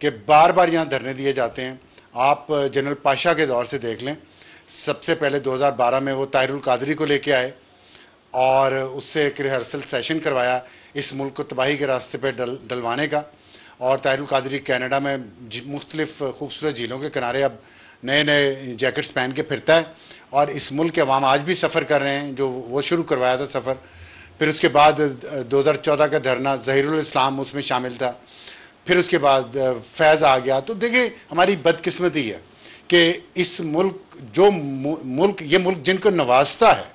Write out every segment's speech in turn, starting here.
कि बार बार यहाँ धरने दिए जाते हैं आप जनरल पाशा के दौर से देख लें सबसे पहले 2012 में वो ताहिरुल कादरी को लेके आए और उससे एक रिहर्सल सेशन करवाया इस मुल्क को तबाही के रास्ते पर डल डलवाने का और ताहिरुल कादरी कनाडा में मुख्तलिफ खूबसूरत झीलों के किनारे अब नए नए जैकेट्स पहन के फिरता है और इस मुल्क के अवाम आज भी सफ़र कर रहे हैं जो वो शुरू करवाया था सफ़र फिर उसके बाद 2014 का धरना जहीरुल इस्लाम उसमें शामिल था फिर उसके बाद फैज़ आ गया तो देखिए हमारी बदकिस्मती है कि इस मुल्क जो मुल्क ये मुल्क जिनको नवाजता है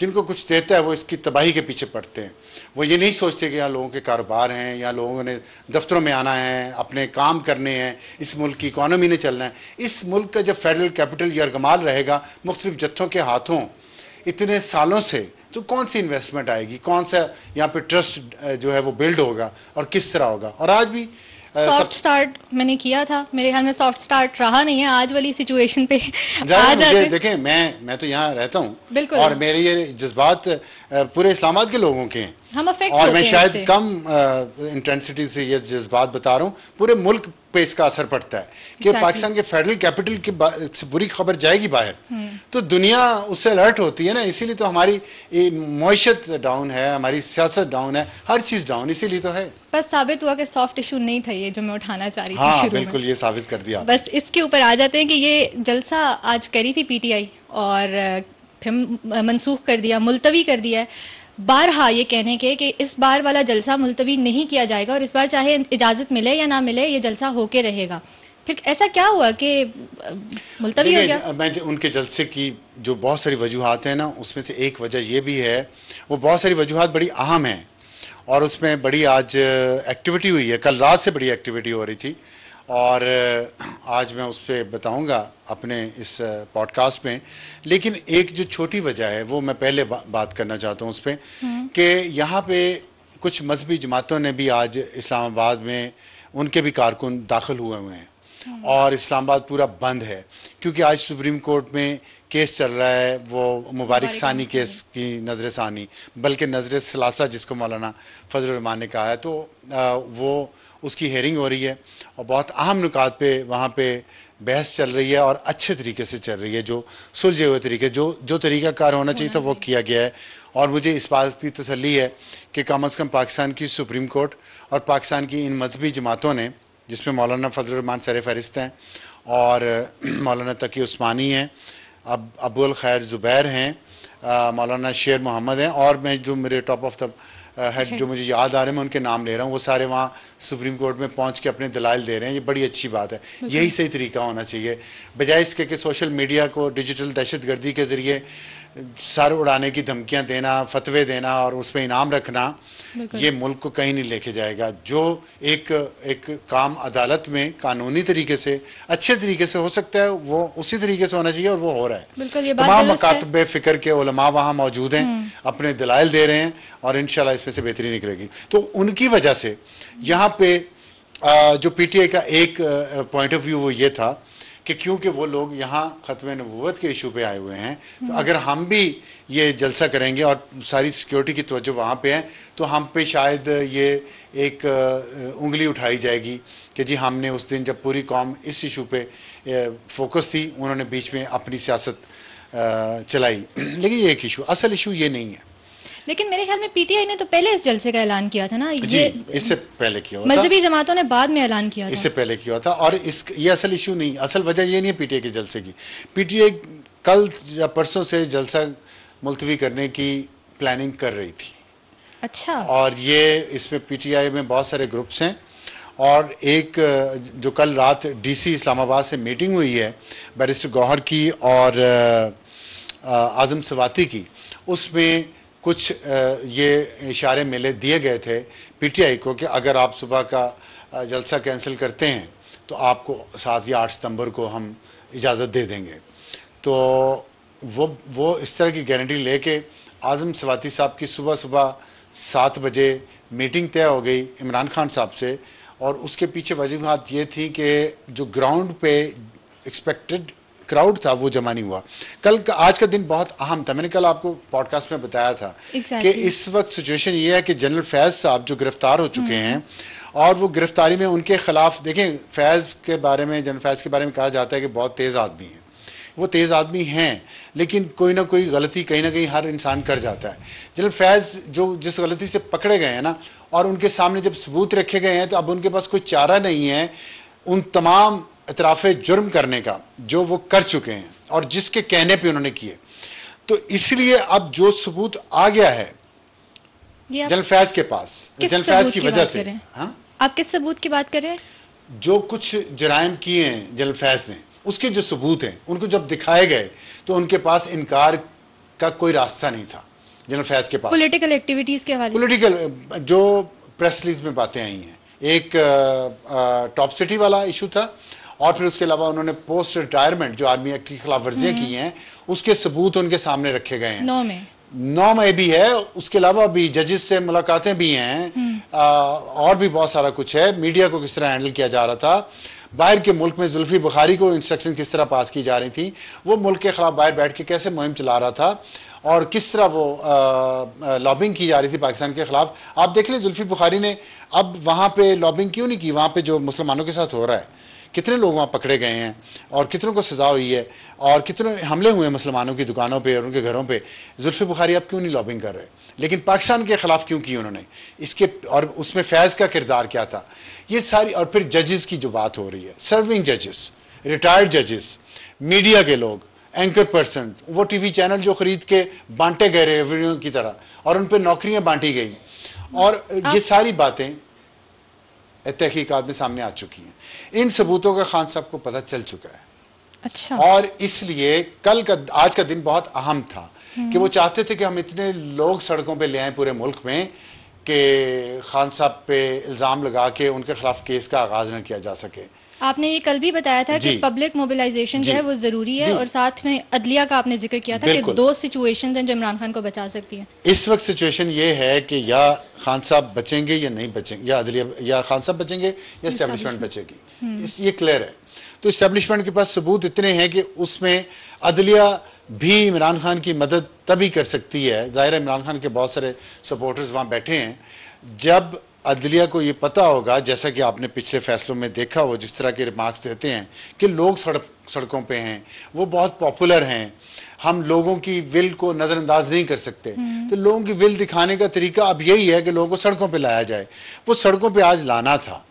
जिनको कुछ देता है वो इसकी तबाही के पीछे पड़ते हैं वो ये नहीं सोचते कि यहाँ लोगों के कारोबार हैं या लोगों ने दफ्तरों में आना है अपने काम करने हैं इस मुल्क की इकानमी ने चलना है इस मुल्क का जब फेडरल कैपिटल यरगमाल रहेगा मुख्तलिफ जत्थों के हाथों इतने सालों से तो कौन सी इन्वेस्टमेंट आएगी कौन सा यहाँ पे ट्रस्ट जो है वो बिल्ड होगा और किस तरह होगा और आज भी सॉफ्ट स्टार्ट मैंने किया था मेरे ख्याल में सॉफ्ट स्टार्ट रहा नहीं है आज वाली सिचुएशन पे आ जाते मैं मैं तो यहाँ रहता हूँ बिल्कुल और मेरे ये जज्बात पूरे इस्लामाबाद के लोगों के हैं हम और मैं शायद कम इंटेंसिटी से ये जज्बात बता रहा हूँ पूरे मुल्क पे इसका असर पड़ता है कि exactly. पाकिस्तान के फेडरल कैपिटल की से बुरी खबर जाएगी बाहर hmm. तो दुनिया उससे अलर्ट होती है ना इसीलिए तो हमारी मीशत डाउन है हमारी सियासत डाउन है हर चीज़ डाउन इसीलिए तो है बस साबित हुआ कि सॉफ्ट इशू नहीं था ये जो मैं उठाना चाह रही हाँ थी बिल्कुल ये साबित कर दिया बस इसके ऊपर आ जाते हैं कि ये जलसा आज करी थी पीटीआई और फिर मनसूख कर दिया मुलतवी कर दिया है बारहा ये कहने के कि इस बार वाला जलसा मुलतवी नहीं किया जाएगा और इस बार चाहे इजाज़त मिले या ना मिले ये जलसा होके रहेगा फिर ऐसा क्या हुआ कि मुलतवी हो गया मैं उनके जलसे की जो बहुत सारी वजूहत हैं ना उसमें से एक वजह ये भी है वो बहुत सारी वजूहत बड़ी अहम हैं और उसमें बड़ी आज एक्टिविटी हुई है कल रात से बड़ी एक्टिविटी हो रही थी और आज मैं उस पर बताऊँगा अपने इस पॉडकास्ट में लेकिन एक जो छोटी वजह है वो मैं पहले बा, बात करना चाहता हूँ उस पर हम्म। कि यहाँ पे कुछ मजहबी जमातों ने भी आज इस्लामाबाद में उनके भी कारकुन दाखिल हुए हुए हैं हम्म। और इस्लामाबाद पूरा बंद है क्योंकि आज सुप्रीम कोर्ट में केस चल रहा है वो मुबारक सानी केस की नजर सानी बल्कि नजर सलासा जिसको मौलाना फजल रमान ने कहा है तो आ, वो उसकी हेयरिंग हो रही है और बहुत अहम नुकात पे वहाँ पे बहस चल रही है और अच्छे तरीके से चल रही है जो सुलझे हुए तरीके जो जो कार होना चाहिए था वो किया गया है और मुझे इस बात की तसली है कि कम अज़ कम पाकिस्तान की सुप्रीम कोर्ट और पाकिस्तान की इन मजहबी जमातों ने जिसमें मौलाना फजलरमान सर फहरिस्त हैं और मौलाना तकी उस्मानी हैं अब अबुल खैर ज़ुबैर हैं मौलाना शेर मोहम्मद हैं और मैं जो मेरे टॉप ऑफ द हेड जो मुझे याद आ रहे हैं मैं उनके नाम ले रहा हूँ वो सारे वहाँ सुप्रीम कोर्ट में पहुँच के अपने दलाल दे रहे हैं ये बड़ी अच्छी बात है यही सही तरीका होना चाहिए बजाय इसके कि सोशल मीडिया को डिजिटल दहशत के ज़रिए सर उड़ाने की धमकियां देना फतवे देना और उस पर इनाम रखना ये मुल्क को कहीं नहीं लेके जाएगा जो एक एक काम अदालत में कानूनी तरीके से अच्छे तरीके से हो सकता है वो उसी तरीके से होना चाहिए और वो हो रहा है तमाम मकातब फ़िक्र के उलमा वहाँ मौजूद हैं हम्म। अपने दलाइल दे रहे हैं और इन इसमें से बेहतरी निकलेगी तो उनकी वजह से यहाँ पे जो आई का एक पॉइंट ऑफ व्यू वो ये था कि क्योंकि वो लोग यहाँ ख़त्म नबूत के इशू पे आए हुए हैं तो हम्म। अगर हम भी ये जलसा करेंगे और सारी सिक्योरिटी की तवज्जो वहाँ पे है तो हम पे शायद ये एक उंगली उठाई जाएगी कि जी हमने उस दिन जब पूरी कौम इस इशू पे फोकस थी उन्होंने बीच में अपनी सियासत चलाई लेकिन ये एक इशू असल इशू ये नहीं है लेकिन मेरे ख्याल में पीटीआई ने तो पहले इस जलसे का ऐलान किया था ना ये इससे पहले किया मजहबी जमातों ने बाद में ऐलान किया इससे पहले किया था और इस ये असल इशू नहीं असल वजह ये नहीं है पीटीआई के जलसे की पीटीआई कल या परसों से जलसा मुलतवी करने की प्लानिंग कर रही थी अच्छा और ये इसमें आई में बहुत सारे ग्रुप्स हैं और एक जो कल रात सी इस्लामाबाद से मीटिंग हुई है बैरिस्टर गौहर की और आज़म सवाती की उसमें कुछ ये इशारे मिले दिए गए थे पीटीआई को कि अगर आप सुबह का जलसा कैंसिल करते हैं तो आपको सात या आठ सितंबर को हम इजाज़त दे देंगे तो वो वो इस तरह की गारंटी लेके आज़म सवाती साहब की सुबह सुबह सात बजे मीटिंग तय हो गई इमरान खान साहब से और उसके पीछे वजूहत ये थी कि जो ग्राउंड पे एक्सपेक्टेड क्राउड था वो जमा नहीं हुआ कल का, आज का दिन बहुत अहम था मैंने कल आपको पॉडकास्ट में बताया था exactly. कि इस वक्त सिचुएशन ये है कि जनरल फैज साहब जो गिरफ्तार हो चुके हम्म। हैं और वो गिरफ्तारी में उनके खिलाफ देखें फैज़ के बारे में जनरल फैज़ के बारे में कहा जाता है कि बहुत तेज़ आदमी है वो तेज़ आदमी हैं लेकिन कोई ना कोई गलती कहीं ना कहीं हर इंसान कर जाता है जनरल फैज़ जो जिस गलती से पकड़े गए हैं ना और उनके सामने जब सबूत रखे गए हैं तो अब उनके पास कोई चारा नहीं है उन तमाम इतराफ़ जुर्म करने का जो वो कर चुके हैं और जिसके कहने पे उन्होंने किए तो इसलिए अब जो सबूत आ गया है जलफैज के पास जलफैज की, की वजह से हाँ? आप किस सबूत की बात कर रहे हैं जो कुछ जराइम किए हैं जलफैज ने उसके जो सबूत हैं उनको जब दिखाए गए तो उनके पास इनकार का कोई रास्ता नहीं था जनरल फैज के पास पॉलिटिकल एक्टिविटीज के हवाले पॉलिटिकल जो प्रेस रिलीज में बातें आई हैं एक टॉप सिटी वाला इशू था और फिर उसके अलावा उन्होंने पोस्ट रिटायरमेंट जो आर्मी एक्ट की खिलाफ वर्जियां हम्म। की हैं उसके सबूत उनके सामने रखे गए हैं नौ में नौ में भी है उसके अलावा भी जजेस से मुलाकातें भी हैं हम्म। और भी बहुत सारा कुछ है मीडिया को किस तरह हैंडल किया जा रहा था बाहर के मुल्क में जुल्फी बुखारी को इंस्ट्रक्शन किस तरह पास की जा रही थी वो मुल्क के खिलाफ बाहर बैठ के कैसे मुहिम चला रहा था और किस तरह वो लॉबिंग की जा रही थी पाकिस्तान के खिलाफ आप देख लें जुल्फी बुखारी ने अब वहाँ पे लॉबिंग क्यों नहीं की वहाँ पे जो मुसलमानों के साथ हो रहा है कितने लोग वहाँ पकड़े गए हैं और कितनों को सज़ा हुई है और कितने हमले हुए हैं मुसलमानों की दुकानों पर और उनके घरों पर जुल्फ़ी बुखारी आप क्यों नहीं लॉबिंग कर रहे लेकिन पाकिस्तान के ख़िलाफ़ क्यों की उन्होंने इसके और उसमें फैज़ का किरदार क्या था ये सारी और फिर जजेस की जो बात हो रही है सर्विंग जजेस रिटायर्ड जजेस मीडिया के लोग एंकर पर्सन वो टीवी चैनल जो खरीद के बांटे गए रहे की तरह और उन पर नौकरियाँ बांटी गई और ये सारी बातें तहकीकत में सामने आ चुकी हैं इन सबूतों का खान साहब को पता चल चुका है अच्छा और इसलिए कल का आज का दिन बहुत अहम था कि वो हम्म। चाहते थे कि हम इतने लोग सड़कों पे ले आए पूरे मुल्क में कि खान साहब पे इल्ज़ाम लगा के उनके खिलाफ केस का आगाज़ न किया जा सके आपने ये कल भी बताया था कि पब्लिक मोबिलाइजेशन जो है वो जरूरी है और साथ में अदलिया का आपने जिक्र किया था कि दो सिचुएशन हैं जो इमरान खान को बचा सकती हैं इस वक्त सिचुएशन ये है कि या खान साहब बचेंगे या नहीं बचेंगे या अदलिया या खान साहब बचेंगे या इस्टेब्लिशमेंट बचेगी हम्म। इस ये क्लियर है तो इस्टेब्लिशमेंट के पास सबूत इतने हैं कि उसमें अदलिया भी इमरान खान की मदद तभी कर सकती है ज़ाहिर इमरान खान के बहुत सारे सपोर्टर्स वहाँ बैठे हैं जब अदलिया को ये पता होगा जैसा कि आपने पिछले फैसलों में देखा हो जिस तरह के रिमार्क्स देते हैं कि लोग सड़क सड़कों पे हैं वो बहुत पॉपुलर हैं हम लोगों की विल को नज़रअंदाज नहीं कर सकते हम्म। तो लोगों की विल दिखाने का तरीका अब यही है कि लोगों को सड़कों पे लाया जाए वो सड़कों पे आज लाना था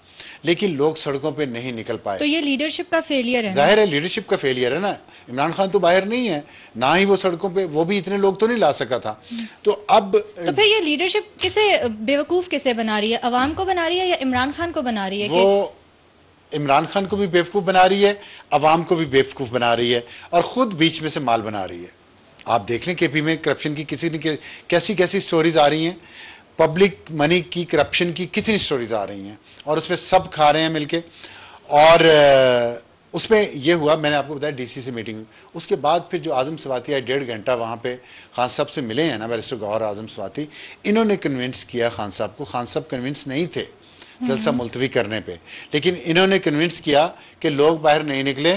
लेकिन लोग सड़कों पर नहीं निकल पाए तो ये लीडरशिप का फेलियर है जाहिर है लीडरशिप का फेलियर है ना इमरान खान तो बाहर नहीं है ना ही वो सड़कों पर वो भी इतने लोग तो नहीं ला सका था तो अब तो फिर ये लीडरशिप किसे बेवकूफ़ किसे बना रही है अवाम को बना रही है या इमरान खान को बना रही है वो इमरान खान को भी बेवकूफ़ बना रही है अवाम को भी बेवकूफ़ बना रही है और ख़ुद बीच में से माल बना रही है आप देख लें के पी में करप्शन की किसी न कैसी कैसी स्टोरीज आ रही हैं पब्लिक मनी की करप्शन की कितनी स्टोरीज आ रही हैं और उसमें सब खा रहे हैं मिलके और उसमें यह हुआ मैंने आपको बताया डीसी से मीटिंग हुई उसके बाद फिर जो आज़म सवाती आए डेढ़ घंटा वहाँ पे खान साहब से मिले हैं ना बैरिस्टर गौर आज़म सवाती इन्होंने कन्विंस किया खान साहब को खान साहब कन्विंस नहीं थे जलसा हम्म। मुलतवी करने पे लेकिन इन्होंने कन्विंस किया कि लोग बाहर नहीं निकले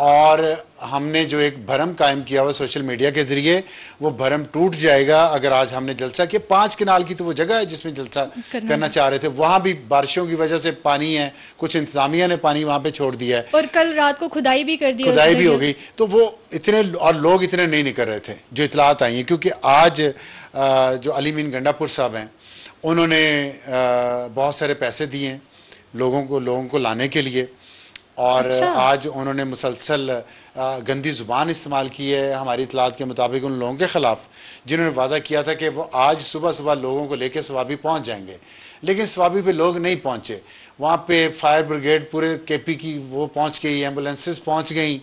और हमने जो एक भरम कायम किया हुआ सोशल मीडिया के जरिए वो भरम टूट जाएगा अगर आज हमने जलसा किया पाँच किनाल की तो वो जगह है जिसमें जलसा करना, करना चाह रहे थे वहाँ भी बारिशों की वजह से पानी है कुछ इंतजामिया ने पानी वहाँ पे छोड़ दिया है और कल रात को खुदाई भी कर दी खुदाई भी हो गई तो वो इतने और लोग इतने नहीं निकल रहे थे जो इतलात आई हैं क्योंकि आज जो अली मीन गंडापुर साहब हैं उन्होंने बहुत सारे पैसे दिए लोगों को लोगों को लाने के लिए और अच्छा। आज उन्होंने मुसलसल गंदी ज़ुबान इस्तेमाल की है हमारी इतलात के मुताबिक उन लोगों के ख़िलाफ़ जिन्होंने वादा किया था कि वो आज सुबह सुबह लोगों को लेकर स्वाबी पहुँच जाएंगे लेकिन स्वाबी पे लोग नहीं पहुँचे वहाँ पे फायर ब्रिगेड पूरे के पी की वो पहुँच गई एम्बुलेंसेज पहुँच गई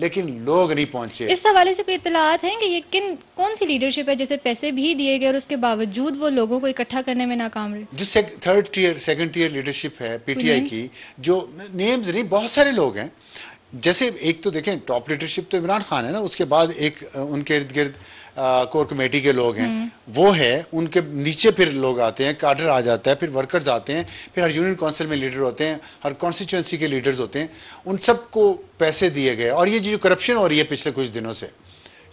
लेकिन लोग नहीं पहुंचे इस हवाले से कोई इतलात है कि ये किन कौन सी लीडरशिप है जैसे पैसे भी दिए गए और उसके बावजूद वो लोगों को इकट्ठा करने में नाकाम रहे जो से, third tier second tier leadership है पीटीआई की जो नेम्स नहीं बहुत सारे लोग हैं जैसे एक तो देखें टॉप लीडरशिप तो इमरान खान है ना उसके बाद एक उनके इर्द गिर्द कोर कमेटी के लोग हैं हम्म। वो है उनके नीचे फिर लोग आते हैं कार्डर आ जाता है फिर वर्कर्स आते हैं फिर हर यूनियन काउंसिल में लीडर होते हैं हर कॉन्स्टिट्यूंसी के लीडर्स होते हैं उन सबको पैसे दिए गए और ये जो करप्शन हो रही है पिछले कुछ दिनों से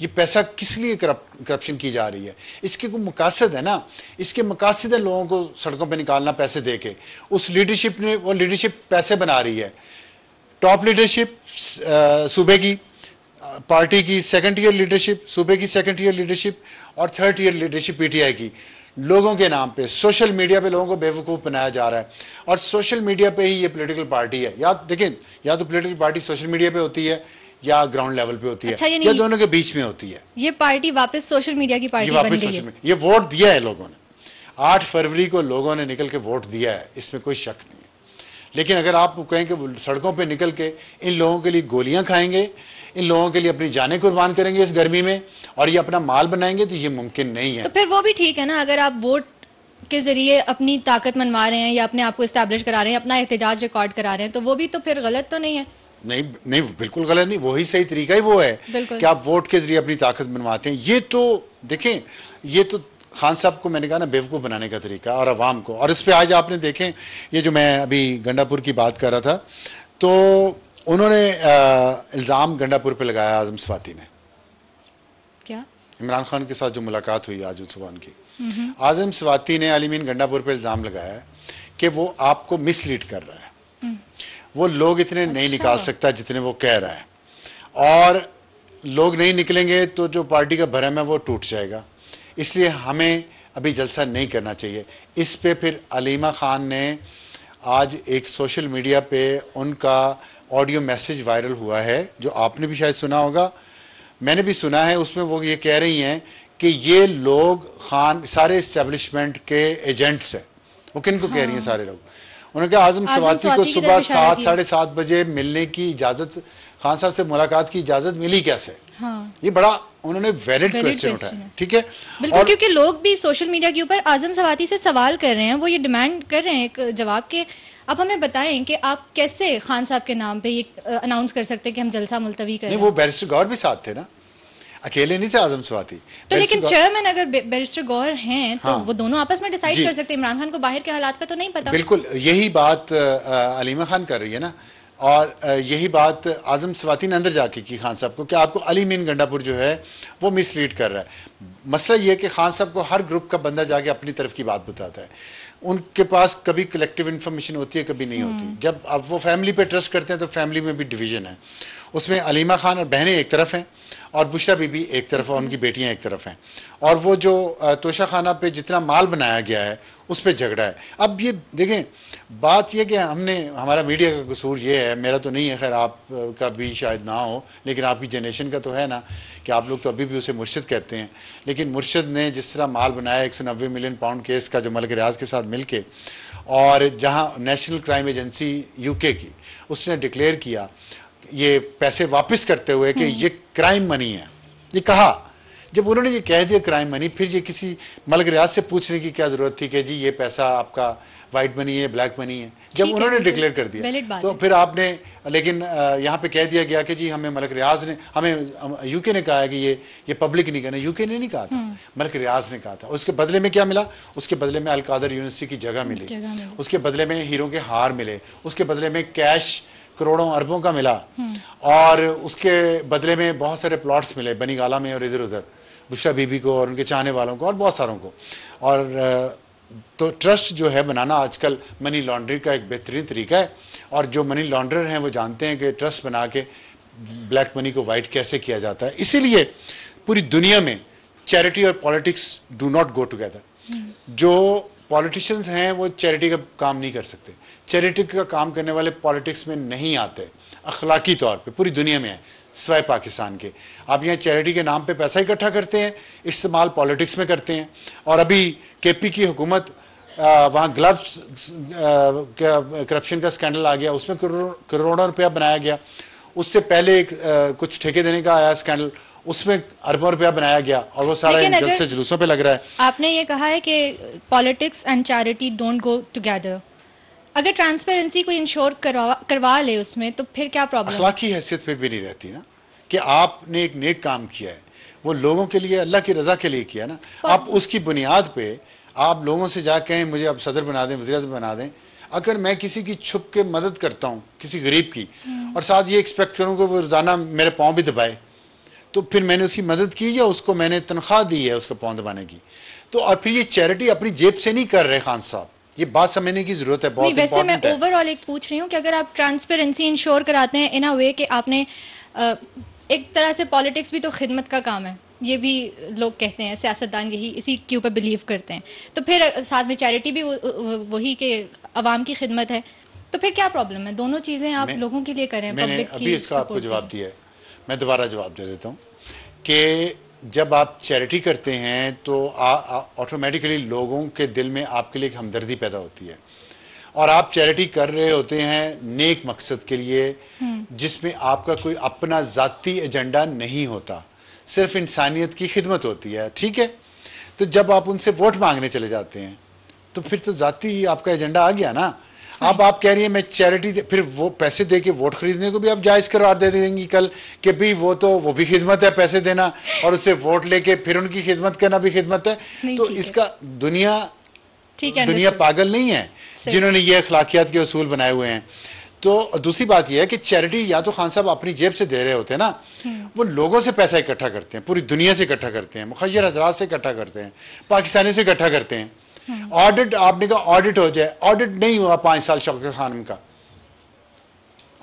ये पैसा किस लिए करप्शन की जा रही है इसके कोई मकासद है ना इसके मकासद है लोगों को सड़कों पर निकालना पैसे दे के उस लीडरशिप ने वो लीडरशिप पैसे बना रही है टॉप लीडरशिप सूबे की पार्टी की सेकंड ईयर लीडरशिप सूबे की सेकंड ईयर लीडरशिप और थर्ड ईयर लीडरशिप पीटीआई की लोगों के नाम पे सोशल मीडिया पे लोगों को बेवकूफ़ बनाया जा रहा है और सोशल मीडिया पे ही ये पॉलिटिकल पार्टी है या देखें या तो पॉलिटिकल पार्टी सोशल मीडिया पे होती है या ग्राउंड लेवल पे होती अच्छा, है या दोनों के बीच में होती है ये पार्टी वापस सोशल मीडिया की पार्टी वापस सोशल मीडिया ये वोट दिया है लोगों ने आठ फरवरी को लोगों ने निकल के वोट दिया है इसमें कोई शक नहीं लेकिन अगर आप कहें कि सड़कों पर निकल के इन लोगों के लिए गोलियां खाएंगे इन लोगों के लिए अपनी जानें कुर्बान करेंगे इस गर्मी में और ये अपना माल बनाएंगे तो ये मुमकिन नहीं है तो फिर वो भी ठीक है ना अगर आप वोट के जरिए अपनी ताकत मनवा रहे हैं या अपने आप को इस्टेब्लिश करा रहे हैं अपना एहतजाज रिकॉर्ड करा रहे हैं तो वो भी तो फिर गलत तो नहीं है नहीं नहीं बिल्कुल गलत नहीं वही सही तरीका ही वो है कि आप वोट के जरिए अपनी ताकत बनवाते हैं ये तो देखें ये तो खान साहब को मैंने कहा ना बेवकूफ़ बनाने का तरीका और आवाम को और इस पर आज आपने देखें ये जो मैं अभी गंडापुर की बात कर रहा था तो उन्होंने इल्ज़ाम गंडापुर पे लगाया आजम स्वाति ने क्या इमरान खान के साथ जो मुलाकात हुई आज सुबह की आजम स्वाति ने अलीमीन गंडापुर पे इल्ज़ाम लगाया है कि वो आपको मिसलीड कर रहा है हम्म। वो लोग इतने अच्छा। नहीं निकाल सकता जितने वो कह रहा है और लोग नहीं निकलेंगे तो जो पार्टी का भरम है वो टूट जाएगा इसलिए हमें अभी जलसा नहीं करना चाहिए इस पे फिर अलीमा ख़ान ने आज एक सोशल मीडिया पे उनका ऑडियो मैसेज वायरल हुआ है जो आपने भी शायद सुना होगा मैंने भी सुना है उसमें वो ये कह रही हैं कि ये लोग खान सारे इस्टेब्लिशमेंट के एजेंट्स हैं वो किन को हाँ। कह रही हैं हाँ। सारे लोग उन्होंने कहा आजम सवाती को सुबह सात साढ़े सात बजे मिलने की इजाज़त खान साहब से मुलाकात की इजाजत मिली कैसे हाँ। ये बड़ा उन्होंने वैलिड क्वेश्चन उठाया ठीक है बिल्कुल क्योंकि लोग भी सोशल मीडिया के ऊपर आजम सवाती से सवाल कर रहे हैं वो ये डिमांड कर रहे हैं एक जवाब के अब हमें बताएं कि आप कैसे खान साहब के नाम पे ये अनाउंस कर सकते हैं कि हम जलसा मुलतवी करें वो बैरिस्टर गौर भी साथ थे ना अकेले नहीं थे आजम सवाती तो लेकिन चेयरमैन अगर बैरिस्टर गौर हैं तो हाँ, वो दोनों आपस में डिसाइड कर सकते हैं इमरान खान को बाहर के हालात का तो नहीं पता बिल्कुल यही बात अलीमा खान कर रही है ना और यही बात आज़म ने अंदर जाके की खान साहब को कि आपको अली मीन गंडापुर जो है वो मिसलीड कर रहा है मसला ये है कि खान साहब को हर ग्रुप का बंदा जाके अपनी तरफ की बात बताता है उनके पास कभी कलेक्टिव इन्फॉर्मेशन होती है कभी नहीं होती हम्म। जब अब वो फैमिली पे ट्रस्ट करते हैं तो फैमिली में भी डिवीजन है उसमें अलीमा खान और बहनें एक तरफ हैं और बुशरा बीबी एक तरफ और उनकी बेटियां एक तरफ हैं और वो जो तोशा खाना पे जितना माल बनाया गया है उस पर झगड़ा है अब ये देखें बात ये कि हमने हमारा मीडिया का कसूर ये है मेरा तो नहीं है खैर आप का भी शायद ना हो लेकिन आपकी जनरेशन का तो है ना कि आप लोग तो अभी भी उसे मुर्शद कहते हैं लेकिन मुर्शद ने जिस तरह माल बनाया एक सौ नब्बे मिलियन पाउंड केस का जो मलिक रियाज के साथ मिल के और जहाँ नेशनल क्राइम एजेंसी के की उसने डिक्लेयर किया ये पैसे वापस करते हुए कि ये क्राइम मनी है ये कहा जब उन्होंने ये कह दिया क्राइम मनी फिर ये किसी मलग रियाज से पूछने की क्या जरूरत थी कि जी ये पैसा आपका वाइट मनी है ब्लैक मनी है जब उन्होंने डिक्लेयर कर दिया तो फिर आपने लेकिन यहाँ पे कह दिया गया कि जी हमें मलक रियाज ने हमें यूके ने कहा है कि ये ये पब्लिक नहीं करना यूके ने नहीं कहा था हम्म। मलक रियाज ने कहा था उसके बदले में क्या मिला उसके बदले में अलकादर यूनिवर्सिटी की जगह मिली उसके बदले में हीरो के हार मिले उसके बदले में कैश करोड़ों अरबों का मिला हम्म। और उसके बदले में बहुत सारे प्लॉट्स मिले बनीगाला में और इधर उधर बुशा बीबी को और उनके चाहने वालों को और बहुत सारों को और तो ट्रस्ट जो है बनाना आजकल मनी लॉन्ड्री का एक बेहतरीन तरीका है और जो मनी लॉन्ड्रर हैं वो जानते हैं कि ट्रस्ट बना के ब्लैक मनी को वाइट कैसे किया जाता है इसीलिए पूरी दुनिया में चैरिटी और politics do not go together hmm. जो पॉलिटिशियंस हैं वो चैरिटी का काम नहीं कर सकते चैरिटी का काम करने वाले पॉलिटिक्स में नहीं आते अखलाकी तौर पे पूरी दुनिया में है स्वय पाकिस्तान के आप यहाँ चैरिटी के नाम पे पैसा इकट्ठा करते हैं इस्तेमाल पॉलिटिक्स में करते हैं और अभी केपी की हुकूमत वहाँ ग्लव्स करप्शन का स्कैंडल आ गया उसमें करोड़ों रुपया बनाया गया उससे पहले एक आ, कुछ ठेके देने का आया स्कैंडल उसमें अरबों रुपया बनाया गया और वो सारा इन जुलूसों पे लग रहा है आपने ये कहा है कि politics and charity don't go together अगर ट्रांसपेरेंसी को इंश्योर करवा करवा ले उसमें तो फिर क्या प्रॉब्लम अखलाकी हैसियत फिर भी नहीं रहती ना कि आपने एक नेक काम किया है वो लोगों के लिए अल्लाह की रजा के लिए किया ना आप उसकी बुनियाद पे आप लोगों से जा कहें मुझे आप सदर बना दें वजी बना दें अगर मैं किसी की छुप के मदद करता हूँ किसी गरीब की हम्म। और साथ ये एक्सपेक्ट करूँ कि वो रोज़ाना मेरे पाँव भी दबाए तो फिर मैंने उसकी मदद की या उसको मैंने तनख्वाह दी है उसको पौध बनाने की तो और फिर ये चैरिटी अपनी जेब से नहीं कर रहे खान साहब ये बात समझने की जरूरत है बहुत वैसे मैं ओवरऑल एक पूछ रही हूँ कि अगर आप ट्रांसपेरेंसी इंश्योर कराते हैं इन अ वे कि आपने आ, एक तरह से पॉलिटिक्स भी तो खिदमत का काम है ये भी लोग कहते हैं सियासतदान यही इसी के ऊपर बिलीव करते हैं तो फिर साथ में चैरिटी भी वही के आवाम की खिदमत है तो फिर क्या प्रॉब्लम है दोनों चीज़ें आप लोगों के लिए करें मैंने अभी इसका आपको जवाब दिया है मैं दोबारा जवाब दे देता हूँ कि जब आप चैरिटी करते हैं तो ऑटोमेटिकली लोगों के दिल में आपके लिए एक हमदर्दी पैदा होती है और आप चैरिटी कर रहे होते हैं नेक मकसद के लिए हम्म। जिसमें आपका कोई अपना ज़ाती एजेंडा नहीं होता सिर्फ इंसानियत की खिदमत होती है ठीक है तो जब आप उनसे वोट मांगने चले जाते हैं तो फिर तो ज़ाती आपका एजेंडा आ गया ना अब आप कह रही है मैं चैरिटी फिर वो पैसे दे के वोट खरीदने को भी आप जायज़ करार दे देंगी कल कि भाई वो तो वो भी खिदमत है पैसे देना और उससे वोट लेके फिर उनकी खिदमत करना भी खिदमत है तो इसका दुनिया ठीक है दुनिया पागल नहीं है जिन्होंने ये अखलाकियात के असूल बनाए हुए हैं तो दूसरी बात यह है कि चैरिटी या तो खान साहब अपनी जेब से दे रहे होते हैं ना हम्म। वो लोगों से पैसा इकट्ठा करते हैं पूरी दुनिया से इकट्ठा करते हैं मुखर हजरात से इकट्ठा करते हैं पाकिस्तानी से इकट्ठा करते हैं ऑडिट हाँ। आपने कहा ऑडिट हो जाए ऑडिट नहीं हुआ पांच साल शौकत खानम का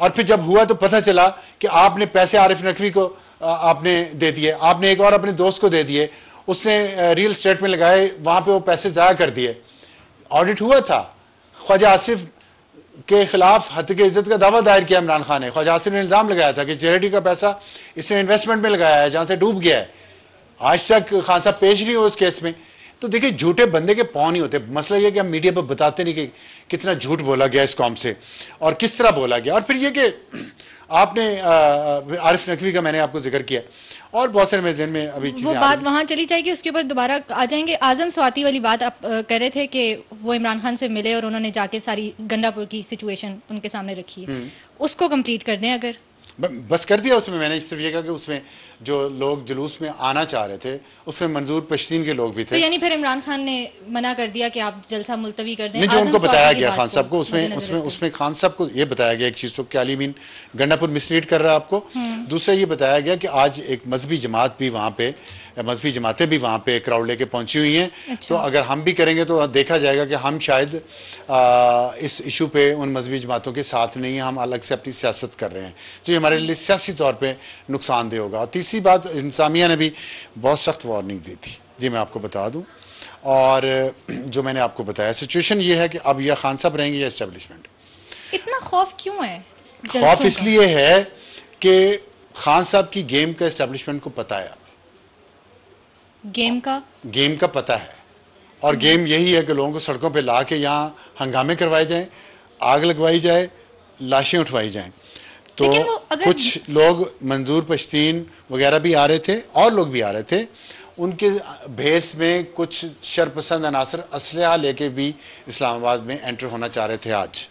और फिर जब हुआ तो पता चला कि आपने पैसे आरिफ नकवी को आपने दे दिए आपने एक और अपने दोस्त को दे दिए उसने रियल स्टेट में लगाए वहां पे वो पैसे ज़ाया कर दिए ऑडिट हुआ था ख्वाजा आसिफ के खिलाफ हत के इज्जत का दावा दायर किया इमरान खान ने ख्वाजा आसिफ ने इल्ज़ाम लगाया था कि चैरिटी का पैसा इसने इन्वेस्टमेंट में लगाया है जहां से डूब गया है आज तक खान साहब पेश नहीं हो उस केस में तो देखिए झूठे बंदे के पाँव नहीं होते मसला ये कि हम मीडिया पर बताते नहीं कि कितना झूठ बोला गया इस कॉम से और किस तरह बोला गया और फिर ये कि आपने आरिफ नकवी का मैंने आपको जिक्र किया और बहुत सारे मेरे में अभी वो बात वहाँ चली जाएगी उसके ऊपर दोबारा आ जाएंगे आजम स्वाति वाली बात आप कह रहे थे कि वो इमरान खान से मिले और उन्होंने जाके सारी गंडापुर की सिचुएशन उनके सामने रखी है हम्म। उसको कंप्लीट कर दें अगर बस कर दिया उसमें मैंने सिर्फ ये कहा कि उसमें जो लोग जुलूस में आना चाह रहे थे उसमें मंजूर पश्चिम के लोग भी थे तो यानी फिर इमरान खान ने मना कर दिया कि आप जलसा मुलतवी कर दें जो उनको बताया गया खान साहब को उसमें उसमें उसमें खान साहब को ये बताया गया एक चीज़ तो क्या मीन गंडापुर मिसलीड कर रहा है आपको हम्म। दूसरा ये बताया गया कि आज एक मजहबी जमात भी वहाँ पे मजहबी जमातें भी वहाँ पे क्राउड लेके पहुँची हुई हैं अच्छा। तो अगर हम भी करेंगे तो देखा जाएगा कि हम शायद आ, इस इशू पे उन मजहबी जमातों के साथ नहीं हम अलग से अपनी सियासत कर रहे हैं तो ये हमारे लिए सियासी तौर पर नुकसानदेह होगा और तीसरी बात इंसामिया ने भी बहुत सख्त वार्निंग दी थी जी मैं आपको बता दूँ और जो मैंने आपको बताया सिचुएशन ये है कि अब यह खान साहब रहेंगे या इस्टेब्लिशमेंट इतना खौफ क्यों है खौफ इसलिए है कि खान साहब की गेम का इस्टेब्लिशमेंट को पता है गेम का गेम का पता है और गेम यही है कि लोगों को सड़कों पे ला के यहाँ हंगामे करवाए जाएं आग लगवाई जाए लाशें उठवाई जाएं तो कुछ लोग मंजूर पश्तीन वगैरह भी आ रहे थे और लोग भी आ रहे थे उनके भेस में कुछ शरपसंद अनासर असलहा लेके भी इस्लामाबाद में एंटर होना चाह रहे थे आज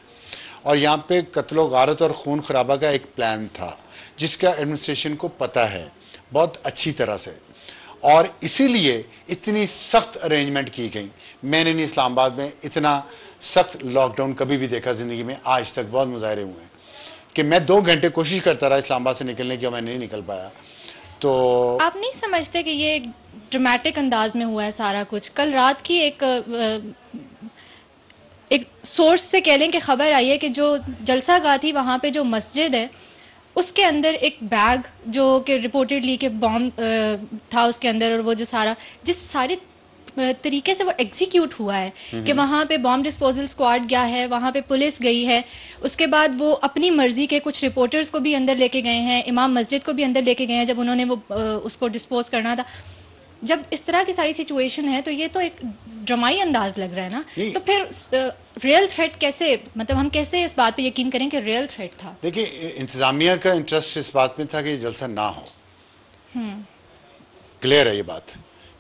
और यहाँ पे कत्लो गारत और खून खराबा का एक प्लान था जिसका एडमिनिस्ट्रेशन को पता है बहुत अच्छी तरह से और इसीलिए इतनी सख्त अरेंजमेंट की गई मैंने नहीं इस्लामाबाद में इतना सख्त लॉकडाउन कभी भी देखा ज़िंदगी में आज तक बहुत मुजाहरे हुए हैं कि मैं दो घंटे कोशिश करता रहा इस्लामाबाद से निकलने की और मैं नहीं निकल पाया तो आप नहीं समझते कि ये एक ड्रामेटिक अंदाज में हुआ है सारा कुछ कल रात की एक एक सोर्स से कह लें कि खबर आई है कि जो जलसा गाह थी वहाँ पे जो मस्जिद है उसके अंदर एक बैग जो कि रिपोर्टेडली के बॉम्ब था उसके अंदर और वो जो सारा जिस सारे तरीके से वो एग्जीक्यूट हुआ है कि वहाँ पे बॉम्ब डिस्पोजल स्क्वाड गया है वहाँ पे पुलिस गई है उसके बाद वो अपनी मर्जी के कुछ रिपोर्टर्स को भी अंदर लेके गए हैं इमाम मस्जिद को भी अंदर लेके गए हैं जब उन्होंने वो उसको डिस्पोज करना था जब इस तरह की सारी सिचुएशन है तो ये तो एक ड्रामाई अंदाज लग रहा है ना तो फिर रियल थ्रेट कैसे मतलब हम कैसे इस बात पे यकीन करें कि रियल थ्रेट था देखिए इंतजामिया का इंटरेस्ट इस बात में था कि जलसा ना हो क्लियर हम्म। है ये बात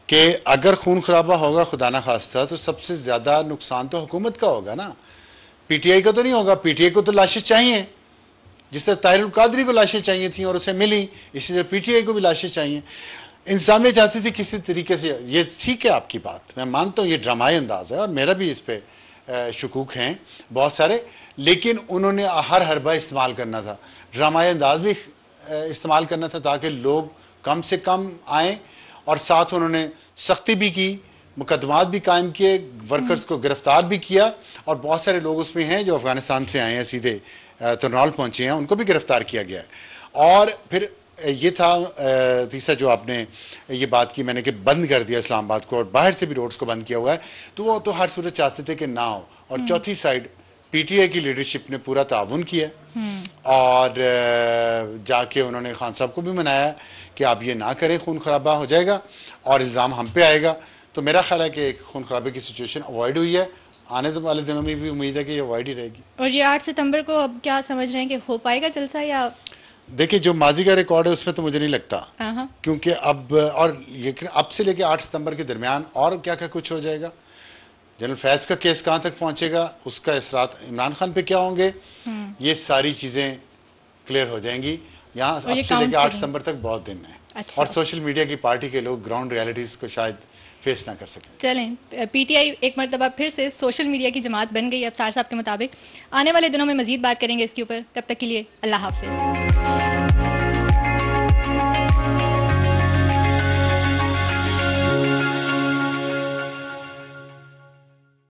कि अगर खून खराबा होगा खुदा ना खास्ता तो सबसे ज़्यादा नुकसान तो हुकूमत का होगा ना पीटीआई का तो नहीं होगा पीटीआई को तो लाशें चाहिए जिस तरह ताहिर कादरी को लाशें चाहिए थी और उसे मिली इसी तरह पीटीआई को भी लाशें चाहिए इंसान चाहती थी किसी तरीके से ये ठीक है आपकी बात मैं मानता हूँ ये ड्रामाई अंदाज है और मेरा भी इस पर शकूक हैं बहुत सारे लेकिन उन्होंने हर हरबा इस्तेमाल करना था ड्रामाई अंदाज भी इस्तेमाल करना था ताकि लोग कम से कम आएँ और साथ उन्होंने सख्ती भी की मुकदमात भी कायम किए वर्कर्स को गिरफ्तार भी किया और बहुत सारे लोग उसमें हैं जो अफ़गानिस्तान से आए हैं सीधे तनौल पहुँचे हैं उनको भी गिरफ़्तार किया गया और फिर ये था तीसरा जो आपने ये बात की मैंने कि बंद कर दिया इस्लामाबाद को और बाहर से भी रोड्स को बंद किया हुआ है तो वो तो हर सूरत चाहते थे कि ना हो और हम्म। चौथी साइड पीटीए की लीडरशिप ने पूरा ताउन किया हम्म। और जाके उन्होंने खान साहब को भी मनाया कि आप ये ना करें खून खराबा हो जाएगा और इल्ज़ाम हम पे आएगा तो मेरा ख्याल है कि खून खराबे की सिचुएशन अवॉइड हुई है आने तो वाले दिनों में भी उम्मीद है कि ये अवॉइड ही रहेगी और ये आठ सितंबर को अब क्या समझ रहे हैं कि हो पाएगा जलसा या देखिए जो माजी का रिकॉर्ड है उसमें तो मुझे नहीं लगता हाँ। क्योंकि अब और ये अब से लेके आठ सितंबर के दरमियान और क्या क्या कुछ हो जाएगा जनरल फैज का केस कहाँ तक पहुंचेगा उसका इसरात इमरान खान पे क्या होंगे हाँ। ये सारी चीज़ें क्लियर हो जाएंगी यहाँ अब से लेके आठ सितंबर तक बहुत दिन है अच्छा। और सोशल मीडिया की पार्टी के लोग ग्राउंड रियलिटीज़ को शायद फेस ना कर सकें चलें पीटीआई एक मरतबा फिर से सोशल मीडिया की जमात बन गई अब सार साहब के मुताबिक आने वाले दिनों में मजीद बात करेंगे इसके ऊपर तब तक के लिए अल्लाह हाफिज़